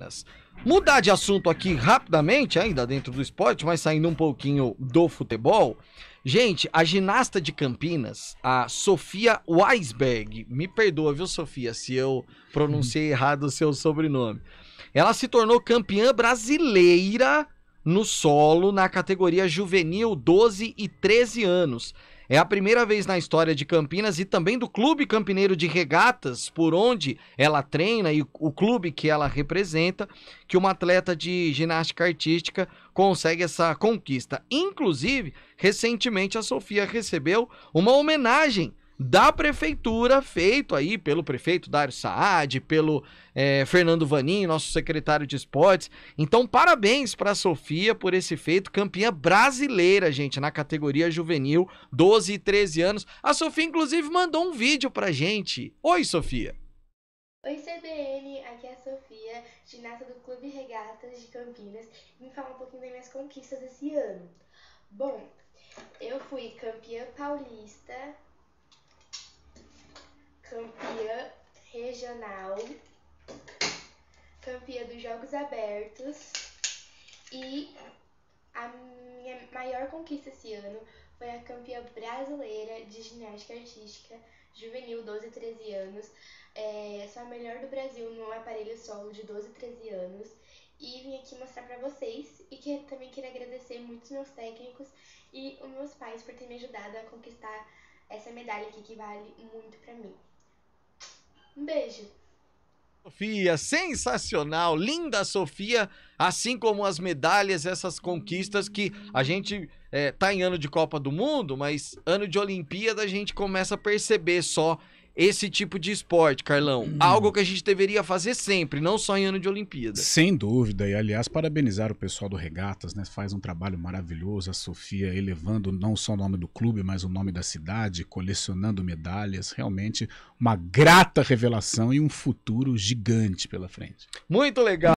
máquinas. Mudar de assunto aqui rapidamente, ainda dentro do esporte, mas saindo um pouquinho do futebol. Gente, a ginasta de Campinas, a Sofia Weisberg, me perdoa, viu, Sofia, se eu pronunciei uhum. errado o seu sobrenome. Ela se tornou campeã brasileira no solo na categoria juvenil 12 e 13 anos. É a primeira vez na história de Campinas e também do Clube Campineiro de Regatas, por onde ela treina e o clube que ela representa, que uma atleta de ginástica artística consegue essa conquista. Inclusive, recentemente a Sofia recebeu uma homenagem da prefeitura, feito aí pelo prefeito Dário Saad, pelo é, Fernando Vanin, nosso secretário de esportes. Então, parabéns para a Sofia por esse feito, campeã brasileira, gente, na categoria juvenil, 12 e 13 anos. A Sofia, inclusive, mandou um vídeo para gente. Oi, Sofia. Oi, CBN, aqui é a Sofia, ginasta do Clube Regatas de Campinas, e me fala um pouquinho das minhas conquistas esse ano. Bom, eu fui campeã paulista campeã regional, campeã dos Jogos Abertos e a minha maior conquista esse ano foi a campeã brasileira de ginástica artística juvenil, 12 e 13 anos. É, sou a melhor do Brasil no aparelho solo de 12 e 13 anos. E vim aqui mostrar para vocês e que também queria agradecer muito os meus técnicos e os meus pais por terem me ajudado a conquistar essa medalha aqui que vale muito para mim beijo. Sofia, sensacional, linda Sofia, assim como as medalhas, essas conquistas que a gente é, tá em ano de Copa do Mundo, mas ano de Olimpíada a gente começa a perceber só esse tipo de esporte, Carlão. Hum. Algo que a gente deveria fazer sempre, não só em ano de Olimpíada. Sem dúvida. E, aliás, parabenizar o pessoal do Regatas, né? Faz um trabalho maravilhoso. A Sofia elevando não só o nome do clube, mas o nome da cidade, colecionando medalhas. Realmente uma grata revelação e um futuro gigante pela frente. Muito legal.